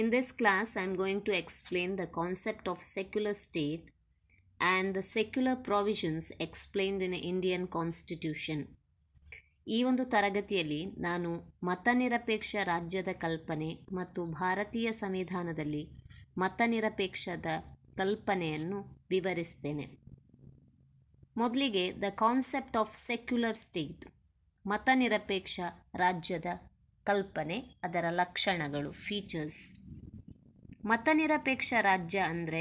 In this class, I am going to explain the concept of secular state and the secular provisions explained in Indian constitution. ಈ ಒಂದು ತರಗತಿಯಲ್ಲಿ ನಾನು ಮತನಿರಪೇಕ್ಷ ರಾಜ್ಯದ ಕಲ್ಪನೆ ಮತ್ತು ಭಾರತೀಯ ಸಂವಿಧಾನದಲ್ಲಿ ಮತನಿರಪೇಕ್ಷದ ಕಲ್ಪನೆಯನ್ನು ವಿವರಿಸ್ತೇನೆ ಮೊದಲಿಗೆ the concept of secular state ಮತನಿರಪೇಕ್ಷ ರಾಜ್ಯದ ಕಲ್ಪನೆ ಅದರ ಲಕ್ಷಣಗಳು ಫೀಚರ್ಸ್ ಮತನಿರಪೇಕ್ಷ ರಾಜ್ಯ ಅಂದರೆ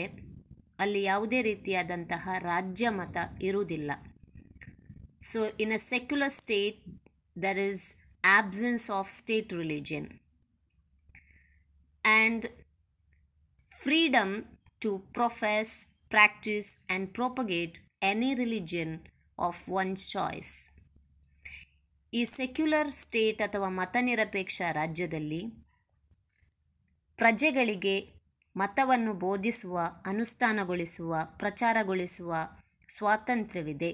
ಅಲ್ಲಿ ಯಾವುದೇ ರೀತಿಯಾದಂತಹ ರಾಜ್ಯ ಮತ ಇರುವುದಿಲ್ಲ so in a secular state there is absence of state religion and freedom to profess practise and propagate any religion of one choice ಈ ಸೆಕ್ಯುಲರ್ ಸ್ಟೇಟ್ ಅಥವಾ ಮತನಿರಪೇಕ್ಷ ರಾಜ್ಯದಲ್ಲಿ ಪ್ರಜೆಗಳಿಗೆ ಮತವನ್ನು ಬೋಧಿಸುವ, ಅನುಷ್ಠಾನಗೊಳಿಸುವ, ಪ್ರಚಾರಗೊಳಿಸುವ ಸ್ವಾತಂತ್ರ್ಯವಿದೆ.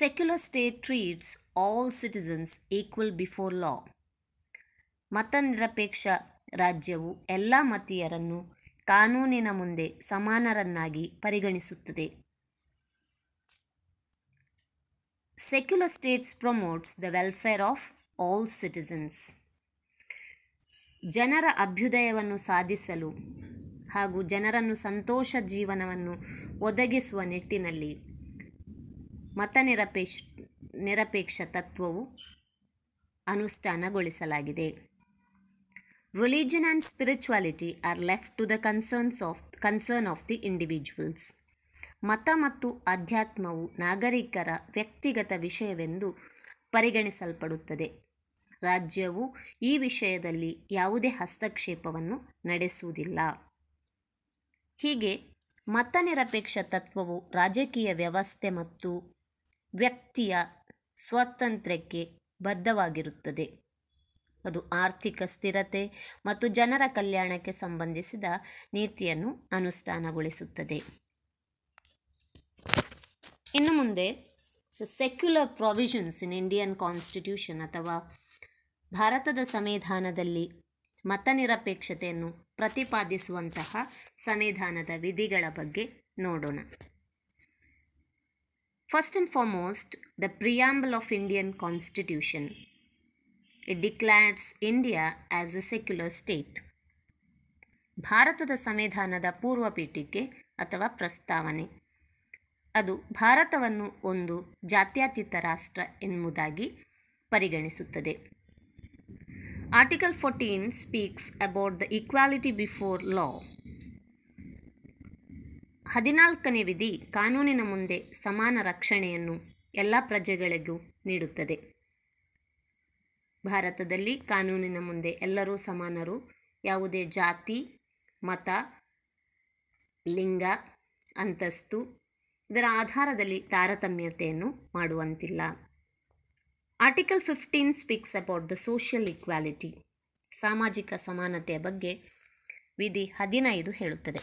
Secular state treats all citizens equal before law. ನಿರಪೇಕ್ಷ ರಾಜ್ಯವು ಎಲ್ಲ ಮತೀಯರನ್ನು ಕಾನೂನಿನ ಮುಂದೆ ಸಮಾನರನ್ನಾಗಿ ಪರಿಗಣಿಸುತ್ತದೆ. Secular states promotes the welfare of all citizens ಜನರ ಅಭ್ಯುದಯವನ್ನು ಸಾಧಿಸಲು ಹಾಗೂ ಜನರನ್ನು ಸಂತೋಷ ಜೀವನವನ್ನು ಒದಗಿಸುವ ನಿಟ್ಟಿನಲ್ಲಿ ಮತನಿರಪೇಕ್ಷ ನಿರಪೇಕ್ಷ ತತ್ವವು ಅನುಷ್ಠಾನಗೊಳಿಸಲಾಗಿದೆ religion and spirituality are left to the concerns of concern of the individuals ಮತ ಮತ್ತು ಆಧ್ಯಾತ್ಮವು ನಾಗರಿಕರ ವ್ಯಕ್ತಿಗತ ವಿಷಯವೆಂದು ಪರಿಗಣಿಸಲ್ಪಡುತ್ತದೆ ರಾಜ್ಯವು ಈ ವಿಷಯದಲ್ಲಿ ಯಾವುದೇ ಹಸ್ತಕ್ಷೇಪವನ್ನು ನಡೆಸುವುದಿಲ್ಲ ಹೀಗೆ ನಿರಪೇಕ್ಷ ತತ್ವವು ರಾಜಕೀಯ ವ್ಯವಸ್ಥೆ ಮತ್ತು ವ್ಯಕ್ತಿಯ ಸ್ವಾತಂತ್ರ್ಯಕ್ಕೆ ಬದ್ಧವಾಗಿರುತ್ತದೆ ಅದು ಆರ್ಥಿಕ ಸ್ಥಿರತೆ ಮತ್ತು ಜನರ ಕಲ್ಯಾಣಕ್ಕೆ ಸಂಬಂಧಿಸಿದ ನೀತಿಯನ್ನು ಅನುಷ್ಠಾನಗೊಳಿಸುತ್ತದೆ ಇನ್ನು ಮುಂದೆ secular provisions in Indian constitution ಅಥವಾ ಭಾರತದ ಸಂವಿಧಾನದಲ್ಲಿ ಮತನಿರಪೇಕ್ಷತೆಯನ್ನು ಪ್ರತಿಪಾದಿಸುವಂತಹ ಸಂವಿಧಾನದ ವಿಧಿಗಳ ಬಗ್ಗೆ ನೋಡೋಣ first and foremost the preamble of Indian constitution it declares India as a secular state ಭಾರತದ ಸಂವಿಧಾನದ ಪೂರ್ವ ಪೀಠಿಕೆ ಅಥವಾ ಪ್ರಸ್ತಾವನೆ ಅದು ಭಾರತವನ್ನು ಒಂದು ಜಾತ್ಯತೀತ ರಾಷ್ಟ್ರ ಎಂಬುದಾಗಿ ಪರಿಗಣಿಸುತ್ತದೆ article 14 speaks about the equality before law ಹದಿನಾಲ್ಕನೇ ವಿಧಿ ಕಾನೂನಿನ ಮುಂದೆ ಸಮಾನ ರಕ್ಷಣೆಯನ್ನು ಎಲ್ಲ ಪ್ರಜೆಗಳಿಗೂ ನೀಡುತ್ತದೆ ಭಾರತದಲ್ಲಿ ಕಾನೂನಿನ ಮುಂದೆ ಎಲ್ಲರೂ ಸಮಾನರು ಯಾವುದೇ ಜಾತಿ ಮತ ಲಿಂಗ ಅಂತಸ್ತು ಇದರ ಆಧಾರದಲ್ಲಿ ತಾರತಮ್ಯತೆಯನ್ನು ಮಾಡುವಂತಿಲ್ಲ article fifteen speaks about the social equality ಸಾಮಾಜಿಕ ಸಮಾನತೆಯ ಬಗ್ಗೆ ವಿಧಿ ಹದಿನೈದು ಹೇಳುತ್ತದೆ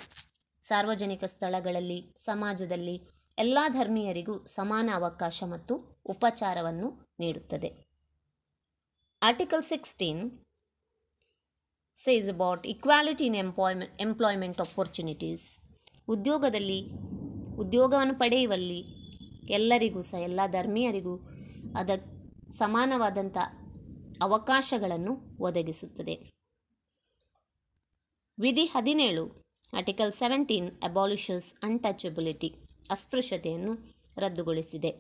ಸಾರ್ವಜನಿಕ ಸ್ಥಳಗಳಲ್ಲಿ ಸಮಾಜದಲ್ಲಿ ಎಲ್ಲ ಧರ್ಮೀಯರಿಗೂ ಸಮಾನ ಅವಕಾಶ ಮತ್ತು ಉಪಚಾರವನ್ನು ನೀಡುತ್ತದೆ article sixteen says about equality in employment employment opportunities ಉದ್ಯೋಗದಲ್ಲಿ ಉದ್ಯೋಗವನ್ನು ಪಡೆಯುವಲ್ಲಿ ಎಲ್ಲರಿಗೂ ಸಹ ಎಲ್ಲ ಧರ್ಮೀಯರಿಗೂ ಅದಕ್ಕೆ ಸಮಾನವಾದಂಥ ಅವಕಾಶಗಳನ್ನು ಒದಗಿಸುತ್ತದೆ ವಿಧಿ ಹದಿನೇಳು ಆರ್ಟಿಕಲ್ ಸೆವೆಂಟೀನ್ ಅಬಾಲಿಷಸ್ ಅನ್ಟಚಬಿಲಿಟಿ ಅಸ್ಪೃಶ್ಯತೆಯನ್ನು ರದ್ದುಗೊಳಿಸಿದೆ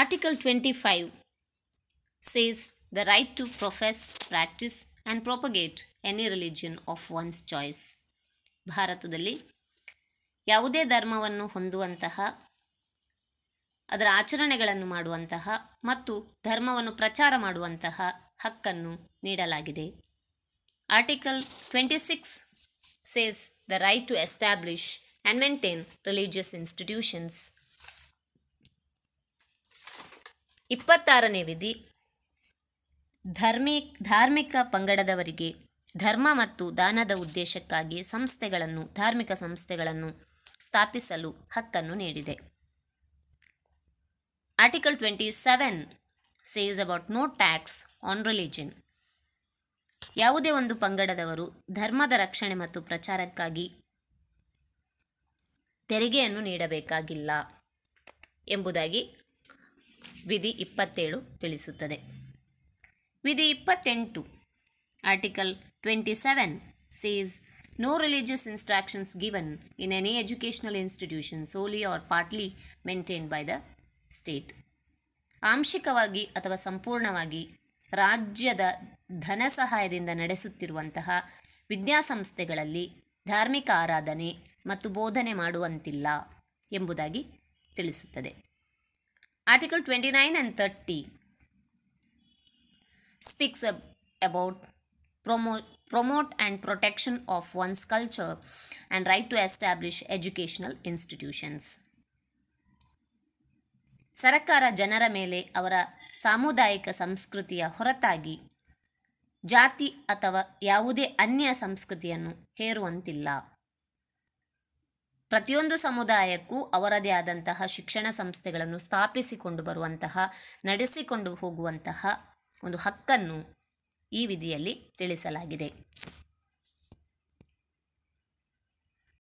article twenty five says the right to profess, practice and propagate any religion of one's choice ಭಾರತದಲ್ಲಿ ಯಾವುದೇ ಧರ್ಮವನ್ನು ಹೊಂದುವಂತಹ ಅದರ ಆಚರಣೆಗಳನ್ನು ಮಾಡುವಂತಹ ಮತ್ತು ಧರ್ಮವನ್ನು ಪ್ರಚಾರ ಮಾಡುವಂತಹ ಹಕ್ಕನ್ನು ನೀಡಲಾಗಿದೆ article twenty six says the right to establish and maintain religious institutions ಇಪ್ಪತ್ತಾರನೇ ವಿಧಿ ಧರ್ಮಿ ಧಾರ್ಮಿಕ ಪಂಗಡದವರಿಗೆ ಧರ್ಮ ಮತ್ತು ದಾನದ ಉದ್ದೇಶಕ್ಕಾಗಿ ಸಂಸ್ಥೆಗಳನ್ನು ಧಾರ್ಮಿಕ ಸಂಸ್ಥೆಗಳನ್ನು ಸ್ಥಾಪಿಸಲು ಹಕ್ಕನ್ನು ನೀಡಿದೆ article twenty seven says about no tax on religion ಯಾವುದೇ ಒಂದು ಪಂಗಡದವರು ಧರ್ಮದ ರಕ್ಷಣೆ ಮತ್ತು ಪ್ರಚಾರಕ್ಕಾಗಿ ತೆರಿಗೆಯನ್ನು ನೀಡಬೇಕಾಗಿಲ್ಲ ಎಂಬುದಾಗಿ ವಿಧಿ ಇಪ್ಪತ್ತೇಳು ತಿಳಿಸುತ್ತದೆ ವಿಧಿ ಇಪ್ಪತ್ತೆಂಟು article twenty seven says no religious instructions given in any educational institution solely or partly maintain by the state ಆಂಶಿಕವಾಗಿ ಅಥವಾ ಸಂಪೂರ್ಣವಾಗಿ ರಾಜ್ಯದ ಧನ ಸಹಾಯದಿಂದ ನಡೆಸುತ್ತಿರುವಂತಹ ವಿದ್ಯಾಸಂಸ್ಥೆಗಳಲ್ಲಿ ಧಾರ್ಮಿಕ ಆರಾಧನೆ ಮತ್ತು ಬೋಧನೆ ಮಾಡುವಂತಿಲ್ಲ ಎಂಬುದಾಗಿ ತಿಳಿಸುತ್ತದೆ article twenty nine and thirty speaks ab- about promote promote and protection of one's culture and right to establish educational institutions ಸರಕಾರ ಜನರ ಮೇಲೆ ಅವರ ಸಾಮುದಾಯಿಕ ಸಂಸ್ಕೃತಿಯ ಹೊರತಾಗಿ ಜಾತಿ ಅಥವಾ ಯಾವುದೇ ಅನ್ಯ ಸಂಸ್ಕೃತಿಯನ್ನು ಹೇರುವಂತಿಲ್ಲ ಪ್ರತಿಯೊಂದು ಸಮುದಾಯಕ್ಕೂ ಅವರದೇ ಆದಂತಹ ಶಿಕ್ಷಣ ಸಂಸ್ಥೆಗಳನ್ನು ಸ್ಥಾಪಿಸಿಕೊಂಡು ಬರುವಂತಹ ನಡೆಸಿಕೊಂಡು ಹೋಗುವಂತಹ ಒಂದು ಹಕ್ಕನ್ನು ಈ ವಿಧಿಯಲ್ಲಿ ತಿಳಿಸಲಾಗಿದೆ